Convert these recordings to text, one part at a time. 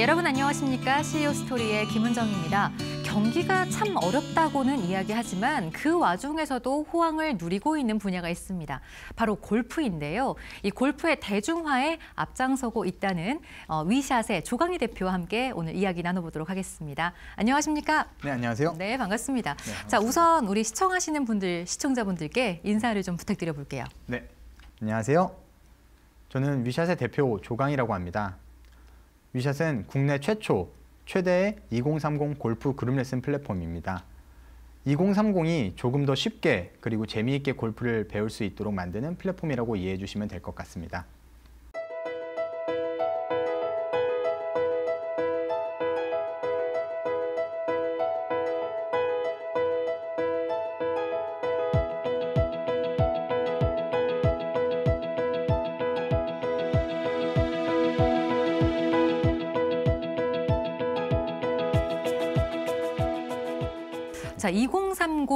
네, 여러분 안녕하십니까? CEO 스토리의 김은정입니다. 경기가 참 어렵다고는 이야기하지만 그 와중에서도 호황을 누리고 있는 분야가 있습니다. 바로 골프인데요. 이 골프의 대중화에 앞장서고 있다는 어, 위샷의 조강희 대표와 함께 오늘 이야기 나눠보도록 하겠습니다. 안녕하십니까? 네, 안녕하세요. 네, 반갑습니다. 네, 자, 우선 우리 시청하시는 분들, 시청자분들께 인사를 좀 부탁드려 볼게요. 네, 안녕하세요. 저는 위샷의 대표 조강희라고 합니다. 위샷은 국내 최초, 최대의 2030 골프 그룹 레슨 플랫폼입니다. 2030이 조금 더 쉽게 그리고 재미있게 골프를 배울 수 있도록 만드는 플랫폼이라고 이해해 주시면 될 것 같습니다.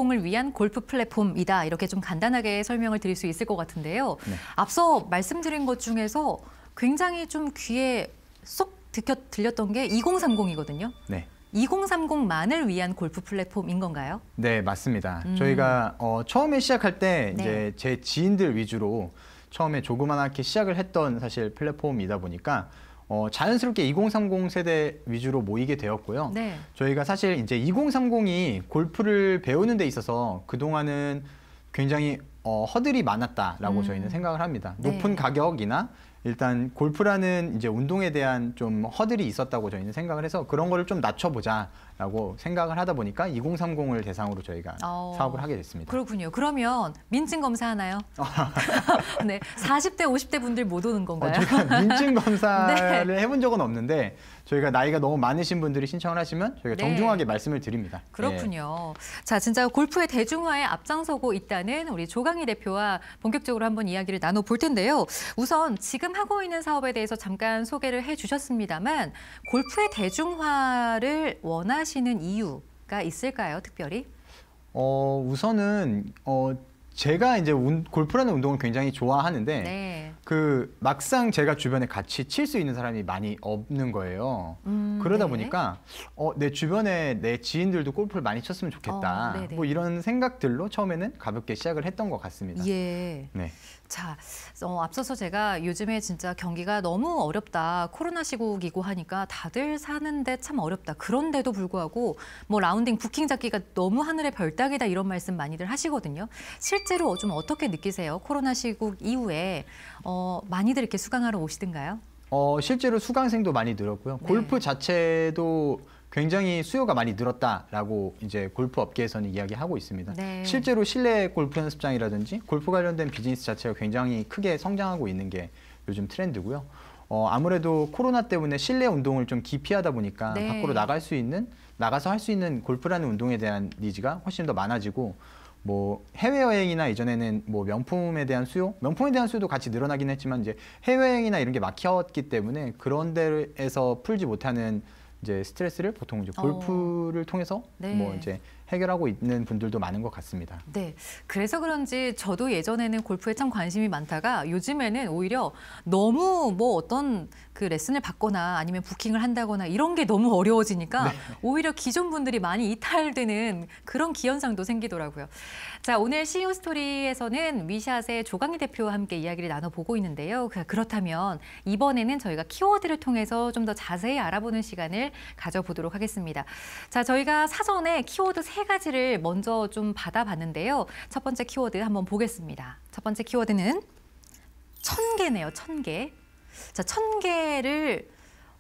주공을 위한 골프 플랫폼이다. 이렇게 좀 간단하게 설명을 드릴 수 있을 것 같은데요. 네. 앞서 말씀드린 것 중에서 굉장히 좀 귀에 쏙 듣겨, 들렸던 게 2030이거든요. 네. 2030만을 위한 골프 플랫폼인 건가요? 네, 맞습니다. 음. 저희가 어, 처음에 시작할 때 네. 이제 제 지인들 위주로 처음에 조그만하게 시작을 했던 사실 플랫폼이다 보니까 어, 자연스럽게 2030 세대 위주로 모이게 되었고요. 네. 저희가 사실 이제 2030이 골프를 배우는 데 있어서 그동안은 굉장히 어, 허들이 많았다라고 음. 저희는 생각을 합니다. 네. 높은 가격이나 일단 골프라는 이제 운동에 대한 좀 허들이 있었다고 저희는 생각을 해서 그런 거를 좀 낮춰보자 라고 생각을 하다 보니까 2030을 대상으로 저희가 어... 사업을 하게 됐습니다. 그렇군요. 그러면 민증 검사 하나요? 어, 네, 40대, 50대 분들 못 오는 건가요? 어, 민증 검사를 네. 해본 적은 없는데 저희가 나이가 너무 많으신 분들이 신청을 하시면 저희가 네. 정중하게 말씀을 드립니다. 예. 그렇군요. 예. 자, 진짜 골프의 대중화에 앞장서고 있다는 우리 조강희 대표와 본격적으로 한번 이야기를 나눠볼 텐데요. 우선 지금 하고 있는 사업에 대해서 잠깐 소개를 해주셨습니다만 골프의 대중화를 원하 하시는 이유가 있을까요, 특별히? 어, 우선은 어, 제가 이제 운, 골프라는 운동을 굉장히 좋아하는데 네. 그 막상 제가 주변에 같이 칠 수 있는 사람이 많이 없는 거예요. 음, 그러다 네. 보니까 어, 내 주변에 내 지인들도 골프를 많이 쳤으면 좋겠다. 어, 네, 네. 뭐 이런 생각들로 처음에는 가볍게 시작을 했던 것 같습니다. 예. 네. 자, 어, 앞서서 제가 요즘에 진짜 경기가 너무 어렵다. 코로나 시국이고 하니까 다들 사는데 참 어렵다. 그런데도 불구하고 뭐 라운딩 부킹 잡기가 너무 하늘의 별따기다 이런 말씀 많이들 하시거든요. 실 실제로 좀 어떻게 느끼세요? 코로나 시국 이후에 어, 많이들 이렇게 수강하러 오시던가요? 어, 실제로 수강생도 많이 늘었고요. 네. 골프 자체도 굉장히 수요가 많이 늘었다라고 이제 골프 업계에서는 이야기하고 있습니다. 네. 실제로 실내 골프 연습장이라든지 골프 관련된 비즈니스 자체가 굉장히 크게 성장하고 있는 게 요즘 트렌드고요. 어, 아무래도 코로나 때문에 실내 운동을 좀 기피하다 보니까 네. 밖으로 나갈 수 있는 나가서 할 수 있는 골프라는 운동에 대한 니즈가 훨씬 더 많아지고 뭐 해외여행이나 이전에는 뭐 명품에 대한 수요 명품에 대한 수요도 같이 늘어나긴 했지만 이제 해외여행이나 이런 게 막혔기 때문에 그런 데에서 풀지 못하는 이제 스트레스를 보통 이제 어. 골프를 어. 통해서 뭐 네. 뭐 이제 해결하고 있는 분들도 많은 것 같습니다. 네, 그래서 그런지 저도 예전에는 골프에 참 관심이 많다가 요즘에는 오히려 너무 뭐 어떤 그 레슨을 받거나 아니면 부킹을 한다거나 이런 게 너무 어려워지니까 네. 오히려 기존 분들이 많이 이탈되는 그런 기현상도 생기더라고요. 자, 오늘 CEO 스토리에서는 위샷의 조강희 대표와 함께 이야기를 나눠보고 있는데요. 그, 그렇다면 이번에는 저희가 키워드를 통해서 좀 더 자세히 알아보는 시간을 가져보도록 하겠습니다. 자, 저희가 사전에 키워드 세 가지를 먼저 좀 받아봤는데요. 첫 번째 키워드 한번 보겠습니다. 첫 번째 키워드는 천 개네요, 천 개. 자, 천 개를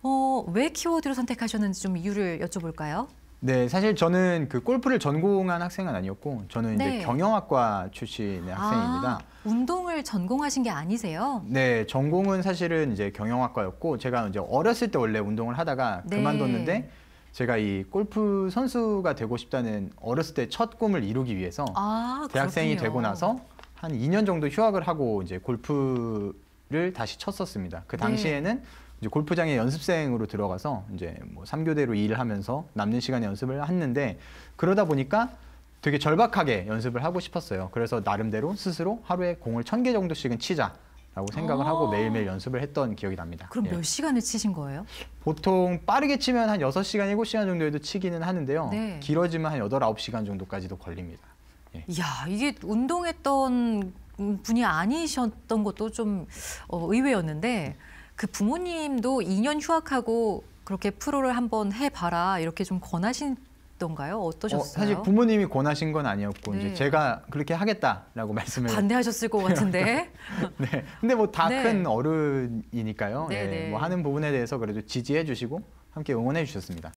어, 왜 키워드로 선택하셨는지 좀 이유를 여쭤볼까요? 네, 사실 저는 그 골프를 전공한 학생은 아니었고 저는 이제 네. 경영학과 출신의 아, 학생입니다. 아, 운동을 전공하신 게 아니세요? 네, 전공은 사실은 이제 경영학과였고 제가 이제 어렸을 때 원래 운동을 하다가 네. 그만뒀는데 제가 이 골프 선수가 되고 싶다는 어렸을 때 첫 꿈을 이루기 위해서 아, 대학생이 되고 나서 한 2년 정도 휴학을 하고 이제 골프를 다시 쳤었습니다. 그 네. 당시에는 네. 이제 골프장에 연습생으로 들어가서 이제 뭐 3교대로 일을 하면서 남는 시간에 연습을 했는데 그러다 보니까 되게 절박하게 연습을 하고 싶었어요. 그래서 나름대로 스스로 하루에 공을 천 개 정도씩은 치자. 라고 생각을 아 하고 매일매일 아. 연습을 했던 기억이 납니다. 그럼 예. 몇 시간을 치신 거예요? 보통 빠르게 치면 한여 시간 일 시간 정도에도 치기는 하는데요. 네. 길어지면 한 여덟 시간 정도까지도 걸립니다. 예. 이야, 이게 운동했던 분이 아니셨던 것도 좀 어, 의외였는데 그 부모님도 2년 휴학하고 그렇게 프로를 한번 해봐라 이렇게 좀 권하신 던가요 어, 어떠셨어요? 어, 사실 부모님이 권하신 건 아니었고 네. 이제 제가 그렇게 하겠다라고 말씀을 반대하셨을 것 같은데 네. 네. 근데 뭐 다큰 네. 어른이니까요. 예. 네, 네, 뭐 하는 부분에 대해서 그래도 지지해 주시고 함께 응원해 주셨습니다.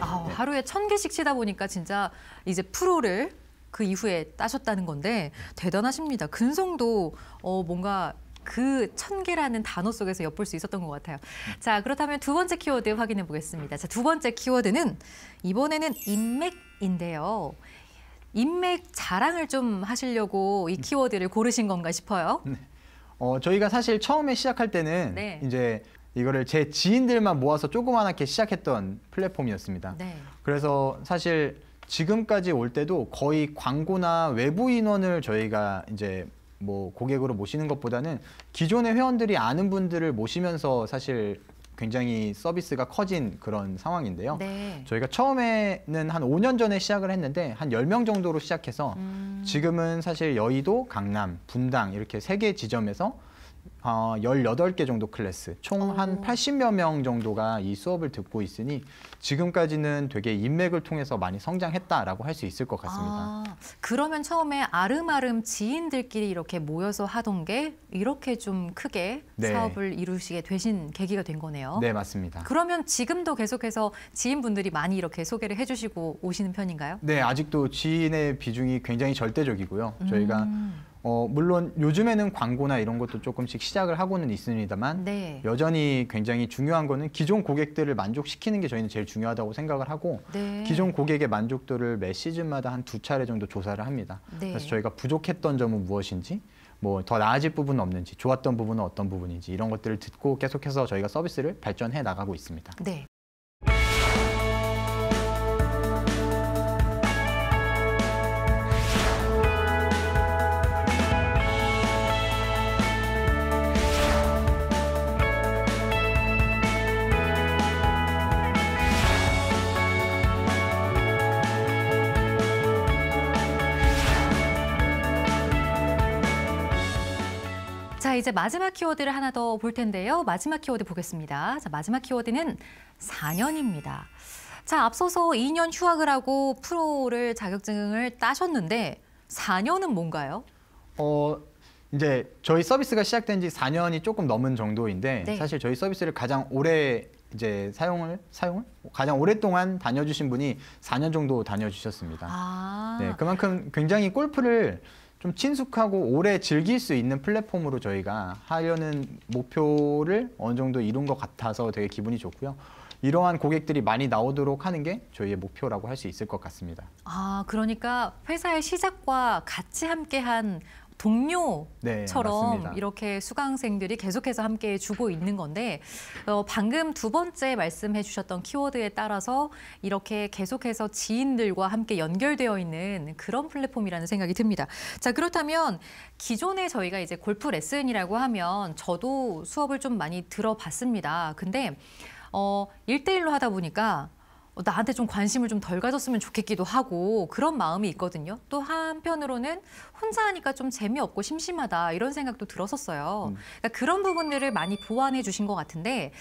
아, 하루에 천 개씩 치다 보니까 진짜 이제 프로를 그 이후에 따셨다는 건데 대단하십니다. 근성도 어, 뭔가 그 천개라는 단어 속에서 엿볼 수 있었던 것 같아요. 자, 그렇다면 두 번째 키워드 확인해 보겠습니다. 자, 두 번째 키워드는 이번에는 인맥인데요. 인맥 자랑을 좀 하시려고 이 키워드를 고르신 건가 싶어요. 네. 어, 저희가 사실 처음에 시작할 때는 네. 이제 이거를 제 지인들만 모아서 조그만게 시작했던 플랫폼이었습니다. 네. 그래서 사실 지금까지 올 때도 거의 광고나 외부 인원을 저희가 이제 뭐 고객으로 모시는 것보다는 기존의 회원들이 아는 분들을 모시면서 사실 굉장히 서비스가 커진 그런 상황인데요. 네. 저희가 처음에는 한 5년 전에 시작을 했는데 한 10명 정도로 시작해서 음. 지금은 사실 여의도, 강남, 분당 이렇게 세 개 지점에서 어, 18개 정도 클래스, 총한 어. 80여 명 정도가 이 수업을 듣고 있으니 지금까지는 되게 인맥을 통해서 많이 성장했다라고 할 수 있을 것 같습니다. 아, 그러면 처음에 아름아름 지인들끼리 이렇게 모여서 하던 게 이렇게 좀 크게 네. 사업을 이루시게 되신 계기가 된 거네요. 네, 맞습니다. 그러면 지금도 계속해서 지인분들이 많이 이렇게 소개를 해주시고 오시는 편인가요? 네, 아직도 지인의 비중이 굉장히 절대적이고요. 저희가 음. 어, 물론 요즘에는 광고나 이런 것도 조금씩 시작을 하고는 있습니다만 네. 여전히 굉장히 중요한 거는 기존 고객들을 만족시키는 게 저희는 제일 중요하다고 생각을 하고 네. 기존 고객의 만족도를 매 시즌마다 한 두 차례 정도 조사를 합니다. 네. 그래서 저희가 부족했던 점은 무엇인지 뭐 더 나아질 부분은 없는지 좋았던 부분은 어떤 부분인지 이런 것들을 듣고 계속해서 저희가 서비스를 발전해 나가고 있습니다. 네. 이제 마지막 키워드를 하나 더 볼 텐데요. 마지막 키워드 보겠습니다. 자, 마지막 키워드는 4년입니다. 자, 앞서서 2년 휴학을 하고 프로를 자격증을 따셨는데 4년은 뭔가요? 어, 이제 저희 서비스가 시작된 지 4년이 조금 넘은 정도인데 네. 사실 저희 서비스를 가장 오래 이제 사용을 사용을 가장 오랫동안 다녀주신 분이 4년 정도 다녀주셨습니다. 아. 네, 그만큼 굉장히 골프를 좀 친숙하고 오래 즐길 수 있는 플랫폼으로 저희가 하려는 목표를 어느 정도 이룬 것 같아서 되게 기분이 좋고요. 이러한 고객들이 많이 나오도록 하는 게 저희의 목표라고 할 수 있을 것 같습니다. 아, 그러니까 회사의 시작과 같이 함께한 동료처럼 네, 이렇게 수강생들이 계속해서 함께 주고 있는 건데 어, 방금 두 번째 말씀해 주셨던 키워드에 따라서 이렇게 계속해서 지인들과 함께 연결되어 있는 그런 플랫폼이라는 생각이 듭니다. 자 그렇다면 기존에 저희가 이제 골프 레슨이라고 하면 저도 수업을 좀 많이 들어봤습니다. 근데 어, 일대1로 하다 보니까 어, 나한테 좀 관심을 좀 덜 가졌으면 좋겠기도 하고 그런 마음이 있거든요. 또 한편으로는 혼자 하니까 좀 재미없고 심심하다 이런 생각도 들었었어요. 음. 그러니까 그런 부분들을 많이 보완해 주신 것 같은데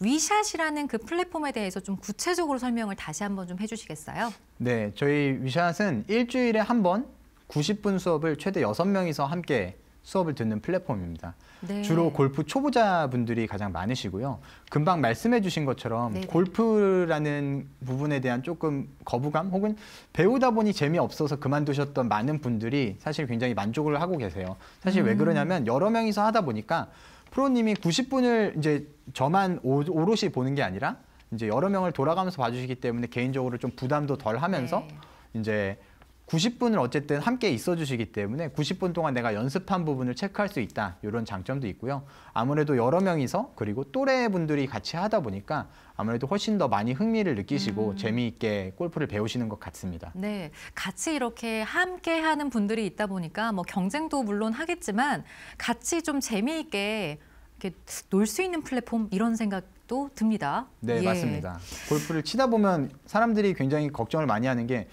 위샷이라는 그 플랫폼에 대해서 좀 구체적으로 설명을 다시 한번 좀 해주시겠어요? 네, 저희 위샷은 일주일에 한 번 90분 수업을 최대 6명이서 함께 수업을 듣는 플랫폼입니다. 네. 주로 골프 초보자분들이 가장 많으시고요. 금방 말씀해 주신 것처럼 네, 네 골프라는 부분에 대한 조금 거부감 혹은 배우다 보니 재미없어서 그만두셨던 많은 분들이 사실 굉장히 만족을 하고 계세요. 사실 음. 왜 그러냐면 여러 명이서 하다 보니까 프로님이 90분을 이제 저만 오, 오롯이 보는 게 아니라 이제 여러 명을 돌아가면서 봐주시기 때문에 개인적으로 좀 부담도 덜 하면서 네. 이제 90분을 어쨌든 함께 있어주시기 때문에 90분 동안 내가 연습한 부분을 체크할 수 있다. 이런 장점도 있고요. 아무래도 여러 명이서 그리고 또래분들이 같이 하다 보니까 아무래도 훨씬 더 많이 흥미를 느끼시고 음. 재미있게 골프를 배우시는 것 같습니다. 네, 같이 이렇게 함께 하는 분들이 있다 보니까 뭐 경쟁도 물론 하겠지만 같이 좀 재미있게 이렇게 놀 수 있는 플랫폼 이런 생각 또 듭니다. 네, 예. 맞습니다. 골프를 치다 보면 사람들이 굉장히 걱정을 많이 하는 게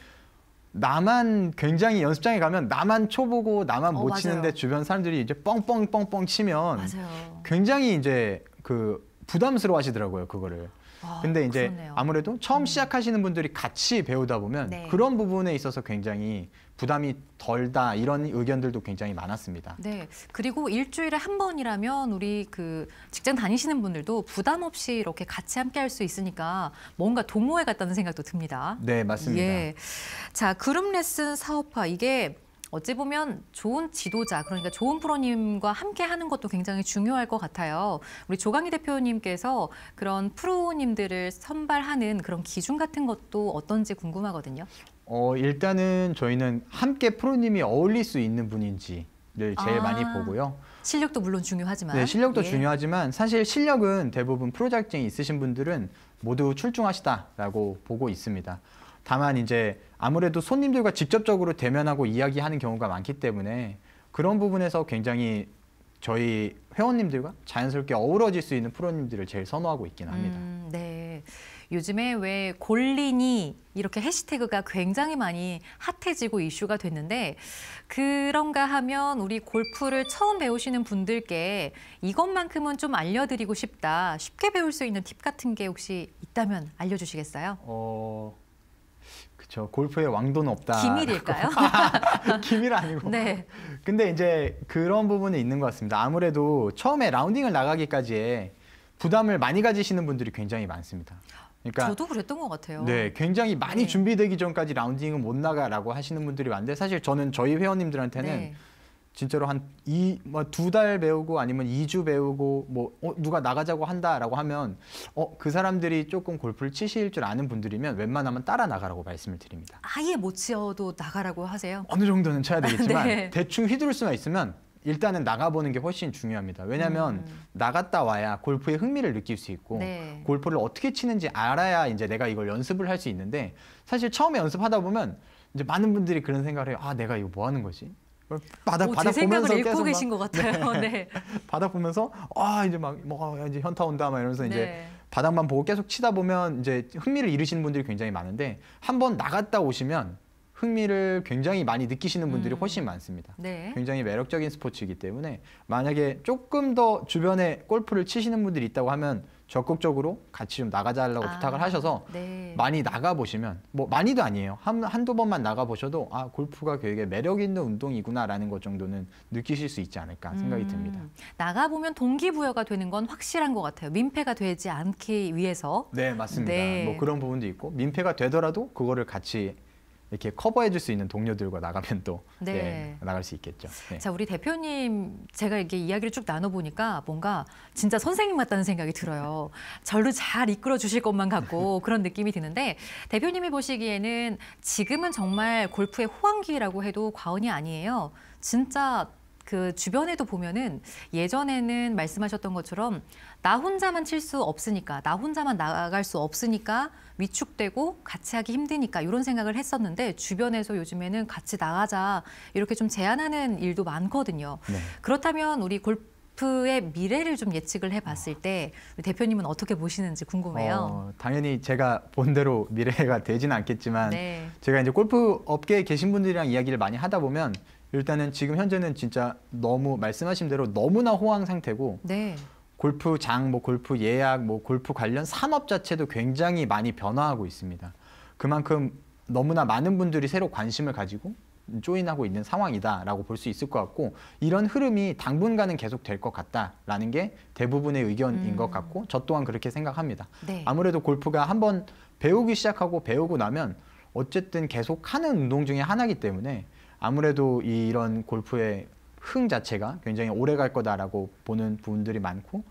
나만 굉장히 연습장에 가면 나만 초보고 나만 어, 못맞 치는데 주변 사람들이 이제 뻥뻥 뻥뻥 치면 맞아요. 굉장히 이제 그 부담스러워 하시더라고요 그거를 와, 근데 이제 그렇네요. 아무래도 처음 음. 시작하시는 분들이 같이 배우다 보면 네. 그런 부분에 있어서 굉장히 부담이 덜다 이런 의견들도 굉장히 많았습니다. 네. 그리고 일주일에 한 번이라면 우리 그 직장 다니시는 분들도 부담 없이 이렇게 같이 함께 할 수 있으니까 뭔가 동호회 같다는 생각도 듭니다. 네, 맞습니다. 예. 자, 그룹 레슨 사업화 이게 어찌 보면 좋은 지도자, 그러니까 좋은 프로님과 함께 하는 것도 굉장히 중요할 것 같아요. 우리 조강희 대표님께서 그런 프로님들을 선발하는 그런 기준 같은 것도 어떤지 궁금하거든요. 어, 일단은 저희는 함께 프로님이 어울릴 수 있는 분인지 를 제일 아, 많이 보고요. 실력도 물론 중요하지만 네, 실력도 예. 중요하지만 사실 실력은 대부분 프로 작쟁이 있으신 분들은 모두 출중하시다라고 보고 있습니다. 다만 이제 아무래도 손님들과 직접적으로 대면하고 이야기하는 경우가 많기 때문에 그런 부분에서 굉장히 저희 회원님들과 자연스럽게 어우러질 수 있는 프로님들을 제일 선호하고 있긴 합니다. 음, 네. 요즘에 왜 골린이 이렇게 해시태그가 굉장히 많이 핫해지고 이슈가 됐는데 그런가 하면 우리 골프를 처음 배우시는 분들께 이것만큼은 좀 알려드리고 싶다 쉽게 배울 수 있는 팁 같은 게 혹시 있다면 알려주시겠어요? 어, 그렇죠. 골프의 왕도는 없다. 기밀일까요? 기밀 아니고. 네. 근데 이제 그런 부분이 있는 것 같습니다. 아무래도 처음에 라운딩을 나가기까지에 부담을 많이 가지시는 분들이 굉장히 많습니다. 그러니까 저도 그랬던 것 같아요. 네, 굉장히 많이 네. 준비되기 전까지 라운딩은 못 나가라고 하시는 분들이 많은데 사실 저는 저희 회원님들한테는 네. 진짜로 한 이 뭐 두 달 배우고 아니면 이 주 배우고 뭐 어, 누가 나가자고 한다라고 하면 어 그 사람들이 조금 골프를 치실 줄 아는 분들이면 웬만하면 따라 나가라고 말씀을 드립니다. 아예 못 치어도 나가라고 하세요? 어느 정도는 쳐야 되겠지만 네. 대충 휘두를 수만 있으면 일단은 나가보는 게 훨씬 중요합니다. 왜냐하면 음. 나갔다 와야 골프의 흥미를 느낄 수 있고 네. 골프를 어떻게 치는지 알아야 이제 내가 이걸 연습을 할 수 있는데 사실 처음에 연습하다 보면 이제 많은 분들이 그런 생각을 해요. 아 내가 이거 뭐 하는 거지? 뭐 바닥 오, 바닥 제 보면서 읽고 계신 막, 것 네. 같아요. 네. 네. 바닥 보면서 아 이제 막뭐 아, 이제 현타 온다 막 이러면서 네. 이제 바닥만 보고 계속 치다 보면 이제 흥미를 잃으시는 분들이 굉장히 많은데 한 번 나갔다 오시면 흥미를 굉장히 많이 느끼시는 분들이 음. 훨씬 많습니다. 네. 굉장히 매력적인 스포츠이기 때문에 만약에 조금 더 주변에 골프를 치시는 분들이 있다고 하면 적극적으로 같이 좀 나가자라고 아, 부탁을 하셔서 네. 많이 나가보시면 뭐 많이도 아니에요. 한, 한두 번만 나가보셔도 아 골프가 교육에 매력 있는 운동이구나라는 것 정도는 느끼실 수 있지 않을까 생각이 음, 듭니다. 나가보면 동기부여가 되는 건 확실한 것 같아요. 민폐가 되지 않기 위해서. 네, 맞습니다. 네. 뭐 그런 부분도 있고 민폐가 되더라도 그거를 같이 이렇게 커버해줄 수 있는 동료들과 나가면 또 네. 네, 나갈 수 있겠죠. 네. 자 우리 대표님 제가 이게 이야기를 쭉 나눠 보니까 뭔가 진짜 선생님 같다는 생각이 들어요. 절로 잘 이끌어 주실 것만 같고 그런 느낌이 드는데 대표님이 보시기에는 지금은 정말 골프의 호황기라고 해도 과언이 아니에요. 진짜 그 주변에도 보면은 예전에는 말씀하셨던 것처럼 나 혼자만 칠 수 없으니까 나 혼자만 나갈 수 없으니까 위축되고 같이 하기 힘드니까 이런 생각을 했었는데 주변에서 요즘에는 같이 나가자 이렇게 좀 제안하는 일도 많거든요. 네. 그렇다면 우리 골프 골프의 미래를 좀 예측을 해봤을 때 대표님은 어떻게 보시는지 궁금해요. 어, 당연히 제가 본 대로 미래가 되지는 않겠지만 네. 제가 이제 골프 업계에 계신 분들이랑 이야기를 많이 하다 보면 일단은 지금 현재는 진짜 너무 말씀하신 대로 너무나 호황 상태고 네. 골프장, 뭐 골프 예약, 뭐 골프 관련 산업 자체도 굉장히 많이 변화하고 있습니다. 그만큼 너무나 많은 분들이 새로 관심을 가지고 조인하고 있는 상황이다라고 볼 수 있을 것 같고 이런 흐름이 당분간은 계속 될 것 같다라는 게 대부분의 의견인 음. 것 같고 저 또한 그렇게 생각합니다. 네. 아무래도 골프가 한번 배우기 시작하고 배우고 나면 어쨌든 계속 하는 운동 중의 하나이기 때문에 아무래도 이런 골프의 흥 자체가 굉장히 오래 갈 거다라고 보는 부 분들이 많고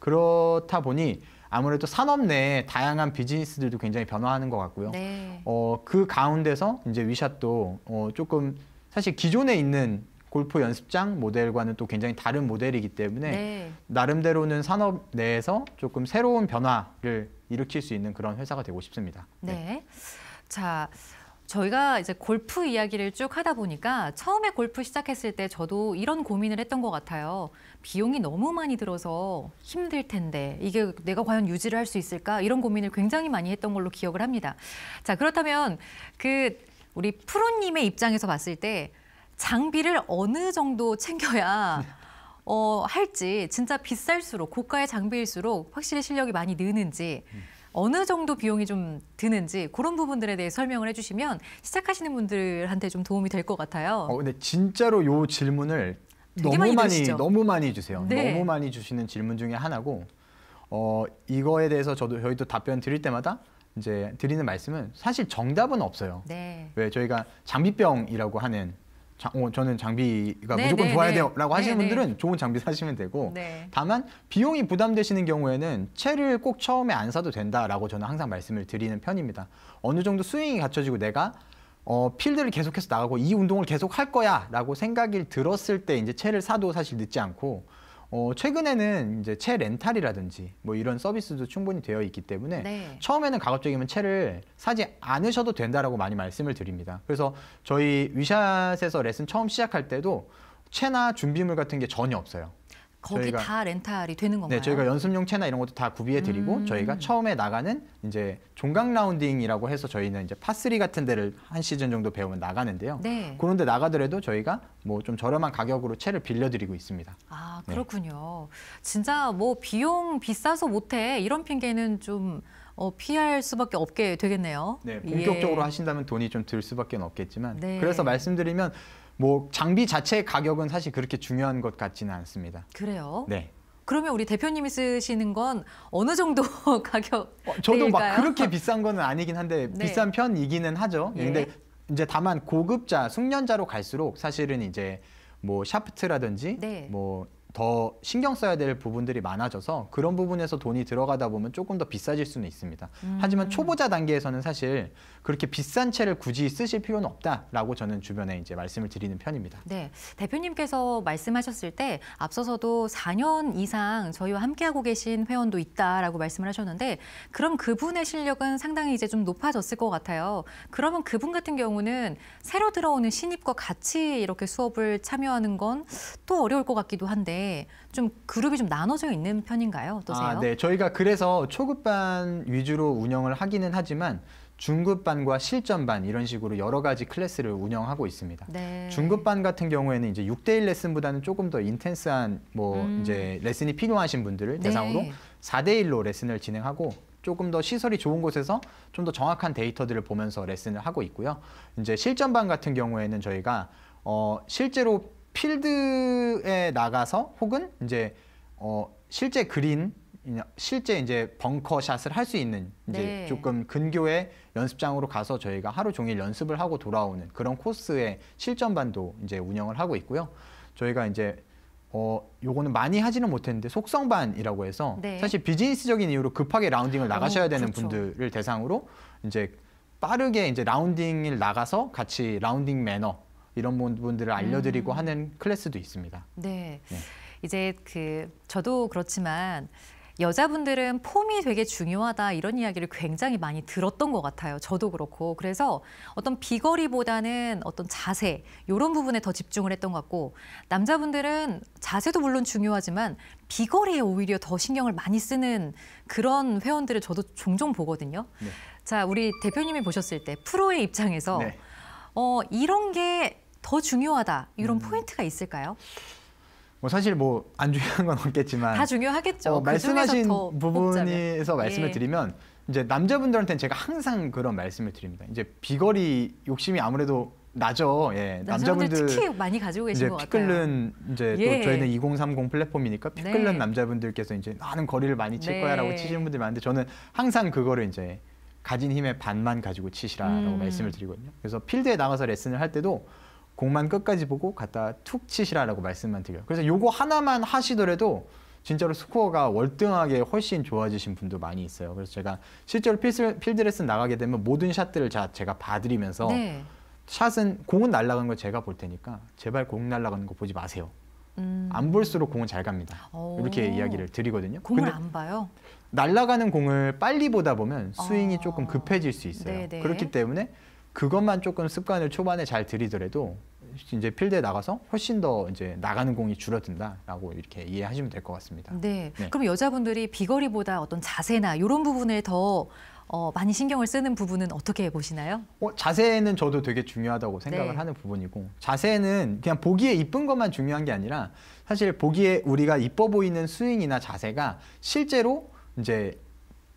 그렇다 보니 아무래도 산업 내에 다양한 비즈니스들도 굉장히 변화하는 것 같고요. 네. 어, 그 가운데서 이제 위샷도 어, 조금 사실 기존에 있는 골프 연습장 모델과는 또 굉장히 다른 모델이기 때문에 네. 나름대로는 산업 내에서 조금 새로운 변화를 일으킬 수 있는 그런 회사가 되고 싶습니다. 네. 네. 자, 저희가 이제 골프 이야기를 쭉 하다 보니까 처음에 골프 시작했을 때 저도 이런 고민을 했던 것 같아요. 비용이 너무 많이 들어서 힘들 텐데 이게 내가 과연 유지를 할 수 있을까 이런 고민을 굉장히 많이 했던 걸로 기억을 합니다. 자 그렇다면 그 우리 프로님의 입장에서 봤을 때 장비를 어느 정도 챙겨야 어, 할지 진짜 비쌀수록 고가의 장비일수록 확실히 실력이 많이 느는지. 음. 어느 정도 비용이 좀 드는지 그런 부분들에 대해 설명을 해주시면 시작하시는 분들한테 좀 도움이 될 것 같아요. 어, 근데 진짜로 요 질문을 너무 많이, 많이 너무 많이 주세요. 네. 너무 많이 주시는 질문 중에 하나고 어, 이거에 대해서 저도 저희도 답변 드릴 때마다 이제 드리는 말씀은 사실 정답은 없어요. 네. 왜 저희가 장비병이라고 하는 장, 어, 저는 장비가 네, 무조건 네, 좋아야 네. 돼요라고 하시는 네, 네. 분들은 좋은 장비 사시면 되고 다만 비용이 부담되시는 경우에는 채를 꼭 처음에 안 사도 된다라고 저는 항상 말씀을 드리는 편입니다. 어느 정도 스윙이 갖춰지고 내가 어, 필드를 계속해서 나가고 이 운동을 계속 할 거야라고 생각이 들었을 때 이제 채를 사도 사실 늦지 않고 어, 최근에는 이제 채 렌탈이라든지 뭐 이런 서비스도 충분히 되어 있기 때문에 네. 처음에는 가급적이면 채를 사지 않으셔도 된다라고 많이 말씀을 드립니다. 그래서 저희 위샷에서 레슨 처음 시작할 때도 채나 준비물 같은 게 전혀 없어요. 거기 저희가, 다 렌탈이 되는 건가요? 네, 저희가 연습용 채나 이런 것도 다 구비해 드리고 음. 저희가 처음에 나가는 이제 종각 라운딩이라고 해서 저희는 이제 파스 같은 데를 한 시즌 정도 배우면 나가는데요. 네. 그런데 나가더라도 저희가 뭐 좀 저렴한 가격으로 채를 빌려 드리고 있습니다. 아, 네. 그렇군요. 네. 진짜 뭐 비용 비싸서 못해 이런 핑계는 좀 어, 피할 수밖에 없게 되겠네요. 네, 예. 본격적으로 예. 하신다면 돈이 좀 들 수밖에 없겠지만 네. 그래서 말씀드리면 뭐 장비 자체의 가격은 사실 그렇게 중요한 것 같지는 않습니다. 그래요? 네. 그러면 우리 대표님이 쓰시는 건 어느 정도 가격? 어, 저도 막 그렇게 비싼 거는 아니긴 한데 네. 비싼 편이기는 하죠. 예. 근데 이제 다만 고급자, 숙련자로 갈수록 사실은 이제 뭐 샤프트라든지 네. 뭐더 신경 써야 될 부분들이 많아져서 그런 부분에서 돈이 들어가다 보면 조금 더 비싸질 수는 있습니다. 음. 하지만 초보자 단계에서는 사실 그렇게 비싼 채를 굳이 쓰실 필요는 없다라고 저는 주변에 이제 말씀을 드리는 편입니다. 네, 대표님께서 말씀하셨을 때 앞서서도 4년 이상 저희와 함께하고 계신 회원도 있다라고 말씀을 하셨는데 그럼 그분의 실력은 상당히 이제 좀 높아졌을 것 같아요. 그러면 그분 같은 경우는 새로 들어오는 신입과 같이 이렇게 수업을 참여하는 건 또 어려울 것 같기도 한데 좀 그룹이 좀 나눠져 있는 편인가요? 어떠세요? 아, 네. 저희가 그래서 초급반 위주로 운영을 하기는 하지만 중급반과 실전반 이런 식으로 여러 가지 클래스를 운영하고 있습니다. 네. 중급반 같은 경우에는 이제 6대1 레슨보다는 조금 더 인텐스한 뭐 음. 이제 레슨이 필요하신 분들을 네. 대상으로 4대1로 레슨을 진행하고 조금 더 시설이 좋은 곳에서 좀 더 정확한 데이터들을 보면서 레슨을 하고 있고요. 이제 실전반 같은 경우에는 저희가 어 실제로 필드에 나가서 혹은 이제 어 실제 그린 실제 이제 벙커 샷을 할 수 있는 이제 네. 조금 근교의 연습장으로 가서 저희가 하루 종일 연습을 하고 돌아오는 그런 코스의 실전반도 이제 운영을 하고 있고요. 저희가 이제 어 요거는 많이 하지는 못했는데 속성반이라고 해서 네. 사실 비즈니스적인 이유로 급하게 라운딩을 어, 나가셔야 되는 오, 그렇죠. 분들을 대상으로 이제 빠르게 이제 라운딩을 나가서 같이 라운딩 매너 이런 부분들을 알려드리고 음. 하는 클래스도 있습니다. 네. 네. 이제 그 저도 그렇지만 여자분들은 폼이 되게 중요하다 이런 이야기를 굉장히 많이 들었던 것 같아요. 저도 그렇고. 그래서 어떤 비거리보다는 어떤 자세 이런 부분에 더 집중을 했던 것 같고 남자분들은 자세도 물론 중요하지만 비거리에 오히려 더 신경을 많이 쓰는 그런 회원들을 저도 종종 보거든요. 네. 자, 우리 대표님이 보셨을 때 프로의 입장에서 네. 어, 이런 게 더 중요하다 이런 음. 포인트가 있을까요? 뭐 사실 뭐 안 중요한 건 없겠지만 다 중요하겠죠. 어, 그 말씀하신 부분에서 말씀을 예. 드리면 이제 남자분들한테는 제가 항상 그런 말씀을 드립니다. 이제 비거리 욕심이 아무래도 나죠. 예. 남자분들 특히 많이 가지고 계신 이제 것 피클른 같아요. 이제 예. 또 저희는 2030 플랫폼이니까 네. 피클른 네. 남자분들께서 이제 나는 거리를 많이 칠 네. 거야라고 치시는 분들이 많은데 저는 항상 그거를 이제 가진 힘의 반만 가지고 치시라라고 음. 말씀을 드리거든요. 그래서 필드에 나가서 레슨을 할 때도 공만 끝까지 보고 갖다 툭 치시라라고 말씀만 드려요. 그래서 요거 하나만 하시더라도 진짜로 스코어가 월등하게 훨씬 좋아지신 분도 많이 있어요. 그래서 제가 실제로 필드, 필드 레슨 나가게 되면 모든 샷들을 자, 제가 봐드리면서 네. 샷은 공은 날라간걸 제가 볼 테니까 제발 공 날아가는 거 보지 마세요. 음. 안 볼수록 공은 잘 갑니다. 오. 이렇게 이야기를 드리거든요. 공을 안 봐요? 날아가는 공을 빨리 보다 보면 스윙이 아. 조금 급해질 수 있어요. 네네. 네. 그렇기 때문에 그것만 조금 습관을 초반에 잘 들이더라도 이제 필드에 나가서 훨씬 더 이제 나가는 공이 줄어든다라고 이렇게 이해하시면 될 것 같습니다. 네. 네. 그럼 여자분들이 비거리보다 어떤 자세나 이런 부분을 더 어, 많이 신경을 쓰는 부분은 어떻게 보시나요? 어, 자세는 저도 되게 중요하다고 생각을 네. 하는 부분이고 자세는 그냥 보기에 이쁜 것만 중요한 게 아니라 사실 보기에 우리가 이뻐 보이는 스윙이나 자세가 실제로 이제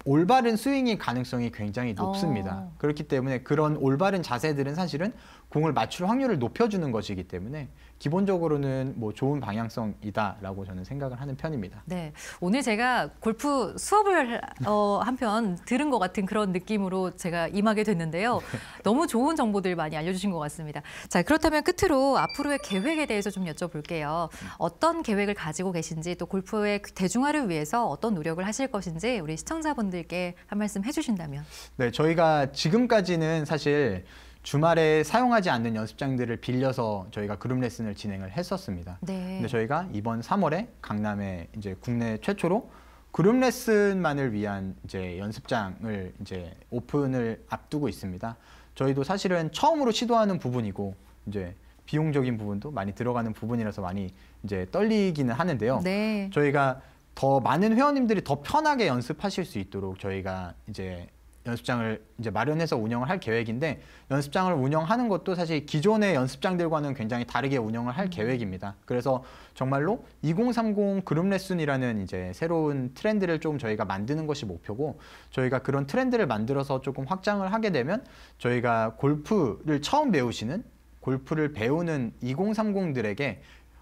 올바른 스윙이 가능성이 굉장히 어. 높습니다. 오. 그렇기 때문에 그런 올바른 자세들은 사실은 공을 맞출 확률을 높여주는 것이기 때문에 기본적으로는 뭐 좋은 방향성이다라고 저는 생각을 하는 편입니다. 네, 오늘 제가 골프 수업을 어, 한편 들은 것 같은 그런 느낌으로 제가 임하게 됐는데요. 너무 좋은 정보들 많이 알려주신 것 같습니다. 자, 그렇다면 끝으로 앞으로의 계획에 대해서 좀 여쭤볼게요. 어떤 계획을 가지고 계신지 또 골프의 그 대중화를 위해서 어떤 노력을 하실 것인지 우리 시청자분들께 한 말씀 해주신다면. 네, 저희가 지금까지는 사실 주말에 사용하지 않는 연습장들을 빌려서 저희가 그룹 레슨을 진행을 했었습니다. 네. 근데 저희가 이번 3월에 강남에 이제 국내 최초로 그룹 레슨만을 위한 이제 연습장을 이제 오픈을 앞두고 있습니다. 저희도 사실은 처음으로 시도하는 부분이고 이제 비용적인 부분도 많이 들어가는 부분이라서 많이 이제 떨리기는 하는데요. 네. 저희가 더 많은 회원님들이 더 편하게 연습하실 수 있도록 저희가 이제 연습장을 이제 마련해서 운영을 할 계획인데 연습장을 운영하는 것도 사실 기존의 연습장들과는 굉장히 다르게 운영을 할 음. 계획입니다. 그래서 정말로 2030 그룹 레슨이라는 이제 새로운 트렌드를 좀 저희가 만드는 것이 목표고 저희가 그런 트렌드를 만들어서 조금 확장을 하게 되면 저희가 골프를 처음 배우시는 골프를 배우는 2030들에게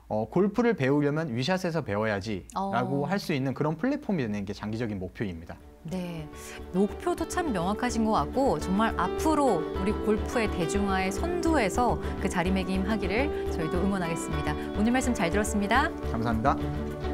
어, 골프를 배우려면 위샷에서 배워야지 라고 어. 할수 있는 그런 플랫폼이 되는 게 장기적인 목표입니다. 네, 목표도 참 명확하신 것 같고 정말 앞으로 우리 골프의 대중화의 선두에서 그 자리매김하기를 저희도 응원하겠습니다. 오늘 말씀 잘 들었습니다. 감사합니다.